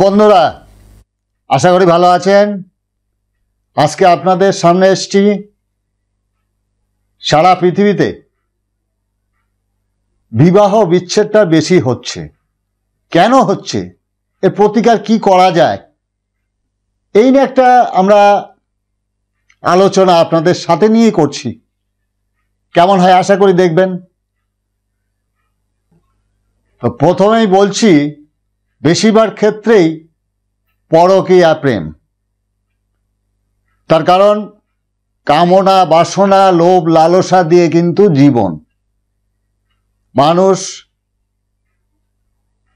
বন্ধুরা আশা করি ভালো আছেন আজকে আপনাদের সামনে এসছি সারা পৃথিবীতে বিবাহ বিচ্ছেদটা বেশি হচ্ছে কেন হচ্ছে এর প্রতিকার কি করা যায় এই নিয়ে একটা আমরা আলোচনা আপনাদের সাথে নিয়ে করছি কেমন হয় আশা করি দেখবেন তো প্রথমেই বলছি বেশিরভাগ ক্ষেত্রেই পরকীয়া প্রেম তার কারণ কামনা বাসনা লোভ লালসা দিয়ে কিন্তু জীবন মানুষ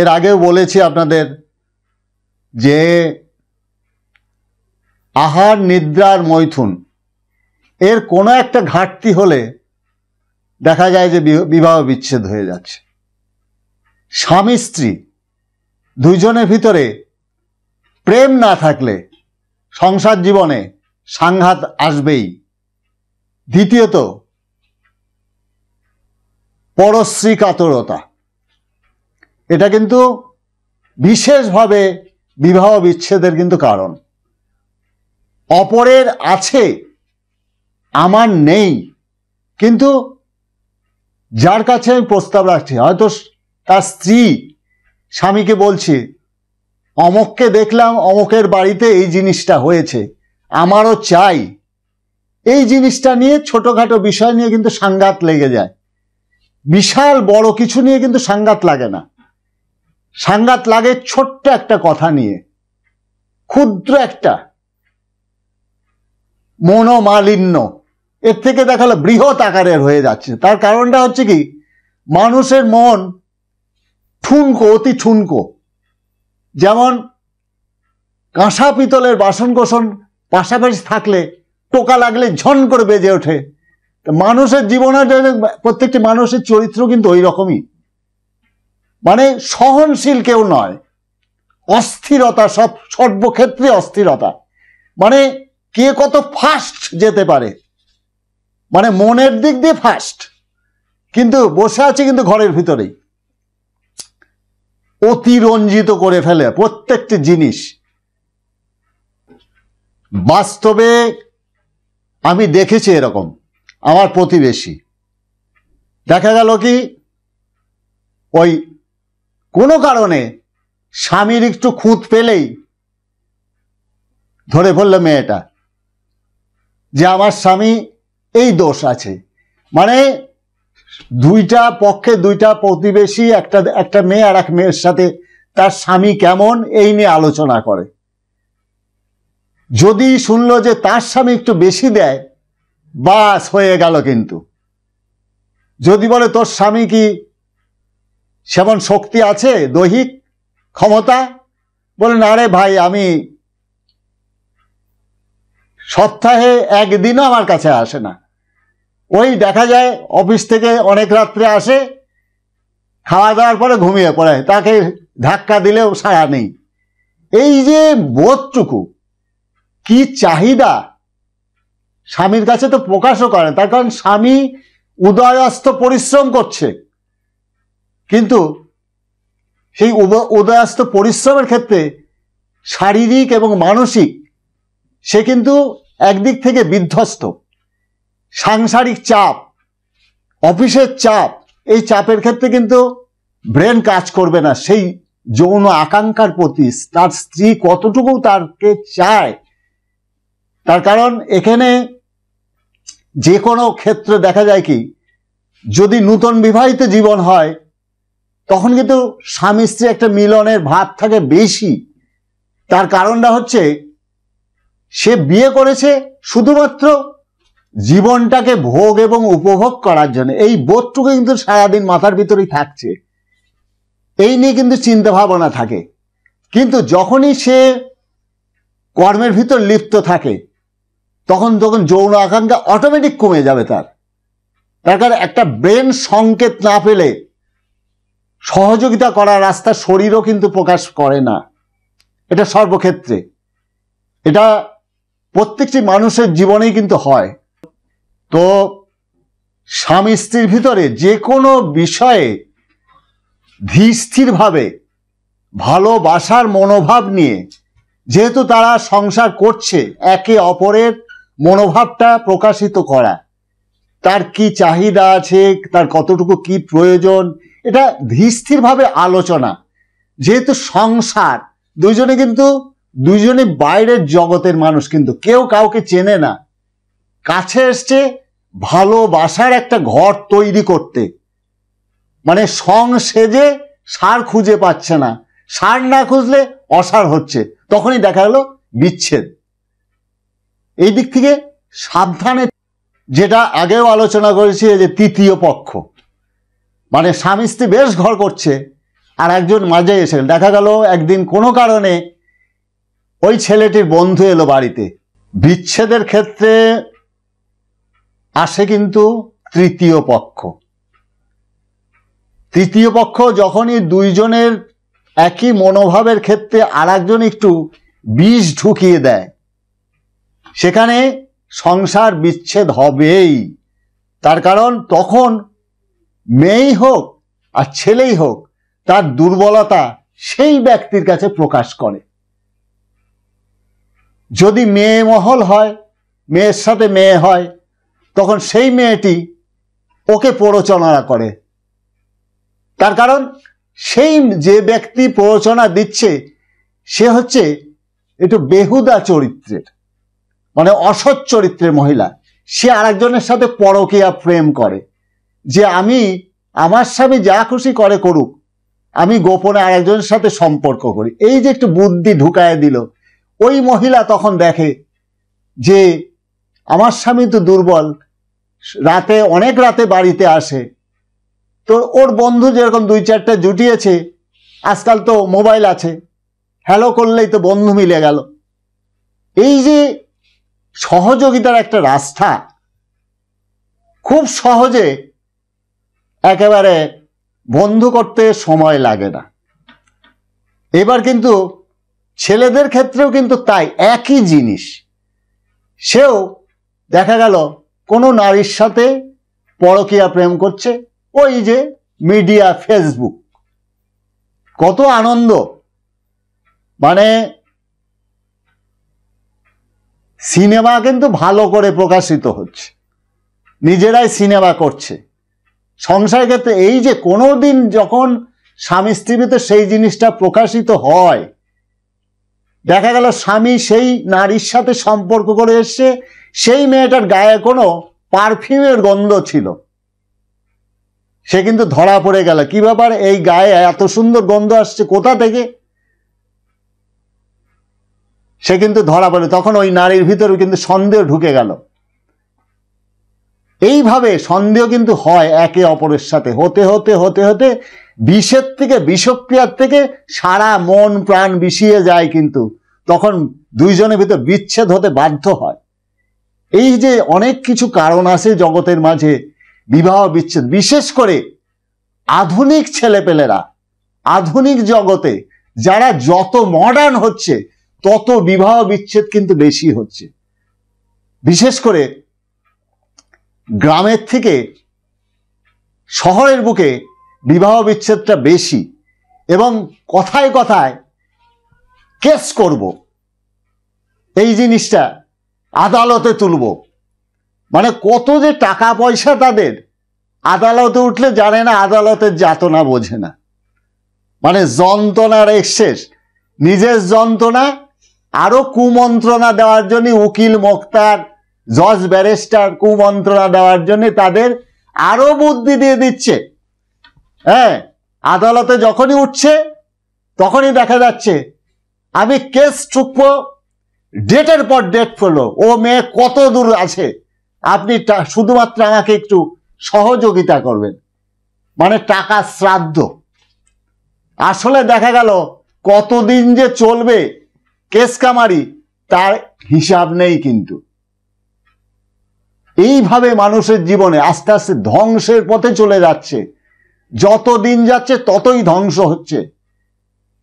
এর আগেও বলেছি আপনাদের যে আহার নিদ্রার মৈথুন এর কোনো একটা ঘাটতি হলে দেখা যায় যে বিবাহ বিচ্ছেদ হয়ে যাচ্ছে স্বামী স্ত্রী দুইজনের ভিতরে প্রেম না থাকলে সংসার জীবনে সাংঘাত আসবেই দ্বিতীয়ত পরশ্রী কাতরতা এটা কিন্তু বিশেষভাবে বিবাহ বিচ্ছেদের কিন্তু কারণ অপরের আছে আমার নেই কিন্তু যার কাছে আমি প্রস্তাব রাখছি হয়তো তার স্ত্রী স্বামীকে বলছি অমককে দেখলাম অমকের বাড়িতে এই জিনিসটা হয়েছে আমারও চাই এই জিনিসটা নিয়ে ছোটোখাটো বিষয় নিয়ে কিন্তু সাংঘাত লেগে যায় বিশাল বড় কিছু নিয়ে কিন্তু সাংঘাত লাগে না সাংঘাত লাগে ছোট্ট একটা কথা নিয়ে ক্ষুদ্র একটা মনোমালিন্য এর থেকে দেখালো বৃহৎ আকারের হয়ে যাচ্ছে তার কারণটা হচ্ছে কি মানুষের মন ঠুনকো অতি ঠুনকো যেমন কাঁসা পিতলের বাসন কোসন পাশাপাশি থাকলে টোকা লাগলে ঝন করে বেজে ওঠে মানুষের জীবনের প্রত্যেকটি মানুষের চরিত্র কিন্তু ওই রকমই মানে সহনশীল কেউ নয় অস্থিরতা সব সর্বক্ষেত্রে অস্থিরতা মানে কে কত ফাস্ট যেতে পারে মানে মনের দিক দিয়ে ফাস্ট কিন্তু বসে আছে কিন্তু ঘরের ভিতরেই অতিরঞ্জিত করে ফেলে প্রত্যেকটি জিনিস বাস্তবে আমি দেখেছি এরকম আমার প্রতিবেশী দেখা গেল কি ওই কোনো কারণে স্বামীর একটু খুঁত পেলেই ধরে ফেলল মেয়েটা যে আমার স্বামী এই দোষ আছে মানে দুইটা পক্ষে দুইটা প্রতিবেশী একটা একটা মেয়ে আর এক মেয়ের সাথে তার স্বামী কেমন এই নিয়ে আলোচনা করে যদি শুনলো যে তার স্বামী একটু বেশি দেয় বাস হয়ে গেল কিন্তু যদি বলে তোর স্বামী কি সেমন শক্তি আছে দৈহিক ক্ষমতা বলে না রে ভাই আমি সপ্তাহে একদিনও আমার কাছে আসে না ওই দেখা যায় অফিস থেকে অনেক রাত্রে আসে খাওয়া দাওয়ার পরে ঘুমিয়ে পড়ে তাকে ধাক্কা দিলেও সায়া নেই এই যে বোধটুকু কি চাহিদা স্বামীর কাছে তো প্রকাশও করে তার কারণ স্বামী উদয়াস্ত পরিশ্রম করছে কিন্তু সেই উদয়াস্ত পরিশ্রমের ক্ষেত্রে শারীরিক এবং মানসিক সে কিন্তু একদিক থেকে বিধ্বস্ত সাংসারিক চাপ অফিসের চাপ এই চাপের ক্ষেত্রে কিন্তু ব্রেন কাজ করবে না সেই যৌন আকাঙ্ক্ষার প্রতি তার স্ত্রী কতটুকু তারকে চায় তার কারণ এখানে যে কোনো ক্ষেত্রে দেখা যায় কি যদি নূতন বিবাহিত জীবন হয় তখন কিন্তু স্বামী স্ত্রী একটা মিলনের ভাব থাকে বেশি তার কারণটা হচ্ছে সে বিয়ে করেছে শুধুমাত্র জীবনটাকে ভোগ এবং উপভোগ করার জন্য এই বোধটুকু কিন্তু সারাদিন মাথার ভিতরেই থাকছে এই নিয়ে কিন্তু চিন্তা ভাবনা থাকে কিন্তু যখনই সে কর্মের ভিতর লিপ্ত থাকে তখন তখন যৌন আকাঙ্ক্ষা অটোমেটিক কমে যাবে তার তার কারণ একটা ব্রেন সংকেত না পেলে সহযোগিতা করার রাস্তা শরীরও কিন্তু প্রকাশ করে না এটা সর্বক্ষেত্রে এটা প্রত্যেকটি মানুষের জীবনেই কিন্তু হয় তো স্বামী স্ত্রীর ভিতরে যে কোনো বিষয়ে ধীস্থিরভাবে ভালোবাসার মনোভাব নিয়ে যেহেতু তারা সংসার করছে একে অপরের মনোভাবটা প্রকাশিত করা তার কি চাহিদা আছে তার কতটুকু কি প্রয়োজন এটা ধীস্থিরভাবে আলোচনা যেহেতু সংসার দুজনে কিন্তু দুজনে বাইরের জগতের মানুষ কিন্তু কেউ কাউকে চেনে না কাছে এসছে ভালোবাসার একটা ঘর তৈরি করতে মানে সং সেজে সার খুঁজে পাচ্ছে না সার না খুঁজলে অসার হচ্ছে তখনই দেখা গেল বিচ্ছেদ এই দিক থেকে সাবধানে যেটা আগেও আলোচনা করেছি যে তৃতীয় পক্ষ মানে স্বামী স্ত্রী বেশ ঘর করছে আর একজন মাঝে এসে দেখা গেল একদিন কোনো কারণে ওই ছেলেটির বন্ধু এলো বাড়িতে বিচ্ছেদের ক্ষেত্রে আসে কিন্তু তৃতীয় পক্ষ তৃতীয় পক্ষ যখনই দুইজনের একই মনোভাবের ক্ষেত্রে আর একটু বিষ ঢুকিয়ে দেয় সেখানে সংসার বিচ্ছেদ হবেই তার কারণ তখন মেয়েই হোক আর ছেলেই হোক তার দুর্বলতা সেই ব্যক্তির কাছে প্রকাশ করে যদি মেয়ে মহল হয় মেয়ের সাথে মেয়ে হয় তখন সেই মেয়েটি ওকে প্ররোচনা করে তার কারণ সেই যে ব্যক্তি প্ররোচনা দিচ্ছে সে হচ্ছে একটু বেহুদা চরিত্রের মানে অসৎ চরিত্রের মহিলা সে আরেকজনের সাথে পরকিয়া প্রেম করে যে আমি আমার স্বামী যা খুশি করে করুক আমি গোপনে আরেকজনের সাথে সম্পর্ক করি এই যে একটু বুদ্ধি ঢুকায় দিল ওই মহিলা তখন দেখে যে আমার স্বামী তো দুর্বল রাতে অনেক রাতে বাড়িতে আসে তো ওর বন্ধু যেরকম দুই চারটা জুটিয়েছে আজকাল তো মোবাইল আছে হ্যালো করলেই তো বন্ধু মিলে গেল এই যে সহযোগিতার একটা রাস্তা খুব সহজে একেবারে বন্ধু করতে সময় লাগে না এবার কিন্তু ছেলেদের ক্ষেত্রেও কিন্তু তাই একই জিনিস সেও দেখা গেল কোনো নারীর সাথে পরকিয়া প্রেম করছে ওই যে মিডিয়া ফেসবুক কত আনন্দ মানে সিনেমা কিন্তু ভালো করে প্রকাশিত হচ্ছে নিজেরাই সিনেমা করছে সংসার ক্ষেত্রে এই যে কোনো দিন যখন স্বামী স্ত্রীতে সেই জিনিসটা প্রকাশিত হয় দেখা গেল স্বামী সেই নারীর সাথে সম্পর্ক করে এসছে সেই মেয়েটার গায়ে কোনো পারফিউমের গন্ধ ছিল সে কিন্তু ধরা পড়ে গেল কি ব্যাপার এই গায়ে এত সুন্দর গন্ধ আসছে কোথা থেকে সে কিন্তু ধরা পড়ে তখন ওই নারীর ভিতরে কিন্তু সন্দেহ ঢুকে গেল এইভাবে সন্দেহ কিন্তু হয় একে অপরের সাথে হতে হতে হতে হতে বিষের থেকে বিষক্রিয়ার থেকে সারা মন প্রাণ বিষিয়ে যায় কিন্তু তখন দুইজনের ভিতর বিচ্ছেদ হতে বাধ্য হয় এই যে অনেক কিছু কারণ আছে জগতের মাঝে বিবাহ বিচ্ছেদ বিশেষ করে আধুনিক ছেলেপেলেরা আধুনিক জগতে যারা যত মডার্ন হচ্ছে তত বিবাহ বিচ্ছেদ কিন্তু বেশি হচ্ছে বিশেষ করে গ্রামের থেকে শহরের বুকে বিবাহ বিচ্ছেদটা বেশি এবং কথায় কথায় কেস করব এই জিনিসটা আদালতে তুলব মানে কত যে টাকা পয়সা তাদের আদালতে উঠলে জানে না আদালতের যাতনা বোঝে না মানে যন্ত্রণার এক্সেস নিজের যন্ত্রণা আরও কুমন্ত্রণা দেওয়ার জন্য উকিল মোক্তার জজ ব্যারিস্টার কুমন্ত্রণা দেওয়ার জন্য তাদের আরও বুদ্ধি দিয়ে দিচ্ছে হ্যাঁ আদালতে যখনই উঠছে তখনই দেখা যাচ্ছে আমি কেস চুকবো ডেটের পর ডেট পড়লো ও মেয়ে কত দূর আছে আপনি শুধুমাত্র আমাকে একটু সহযোগিতা করবেন মানে টাকা শ্রাদ্ধ আসলে দেখা গেল কতদিন যে চলবে কেস কামারি তার হিসাব নেই কিন্তু এইভাবে মানুষের জীবনে আস্তে আস্তে ধ্বংসের পথে চলে যাচ্ছে যত দিন যাচ্ছে ততই ধ্বংস হচ্ছে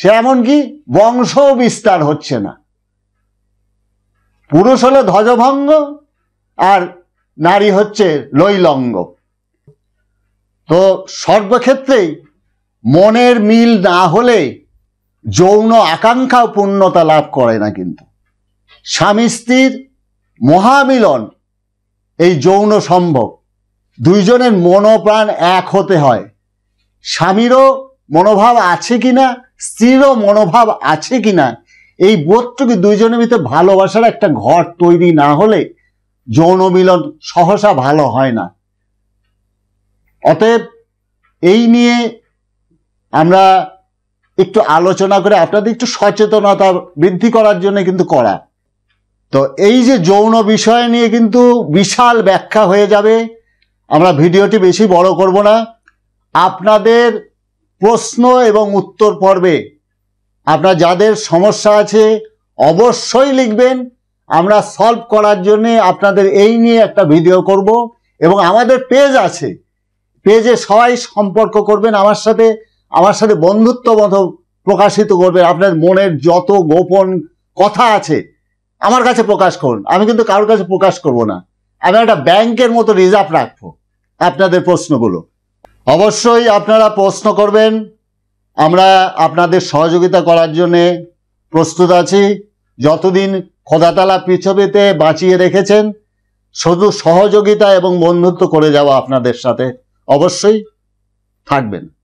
সে এমনকি বংশ বিস্তার হচ্ছে না পুরুষ হলো ধ্বজভঙ্গ আর নারী হচ্ছে লৈলঙ্গ তো সর্বক্ষেত্রেই মনের মিল না হলে যৌন আকাঙ্ক্ষা পূর্ণতা লাভ করে না কিন্তু স্বামী স্ত্রীর মহামিলন এই যৌন সম্ভব দুইজনের মনোপ্রাণ এক হতে হয় স্বামীরও মনোভাব আছে কি না স্ত্রীরও মনোভাব আছে কি না এই বোধটুকু দুইজনের ভিতরে ভালোবাসার একটা ঘর তৈরি না হলে যৌন মিলন সহসা ভালো হয় না অতএব এই নিয়ে আমরা একটু আলোচনা করে আপনাদের একটু সচেতনতা বৃদ্ধি করার জন্য কিন্তু করা তো এই যে যৌন বিষয় নিয়ে কিন্তু বিশাল ব্যাখ্যা হয়ে যাবে আমরা ভিডিওটি বেশি বড় করব না আপনাদের প্রশ্ন এবং উত্তর পর্বে আপনার যাদের সমস্যা আছে অবশ্যই লিখবেন আমরা সলভ করার জন্যে আপনাদের এই নিয়ে একটা ভিডিও করব এবং আমাদের পেজ আছে পেজে সবাই সম্পর্ক করবেন আমার সাথে আমার সাথে বন্ধুত্ব মতো প্রকাশিত করবেন আপনার মনের যত গোপন কথা আছে আমার কাছে প্রকাশ করুন আমি কিন্তু কারোর কাছে প্রকাশ করব না আমি একটা ব্যাংকের মতো রিজার্ভ রাখবো আপনাদের প্রশ্নগুলো অবশ্যই আপনারা প্রশ্ন করবেন আমরা আপনাদের সহযোগিতা করার জন্যে প্রস্তুত আছি যতদিন খোদাতলা পৃথিবীতে বাঁচিয়ে রেখেছেন শুধু সহযোগিতা এবং বন্ধুত্ব করে যাওয়া আপনাদের সাথে অবশ্যই থাকবেন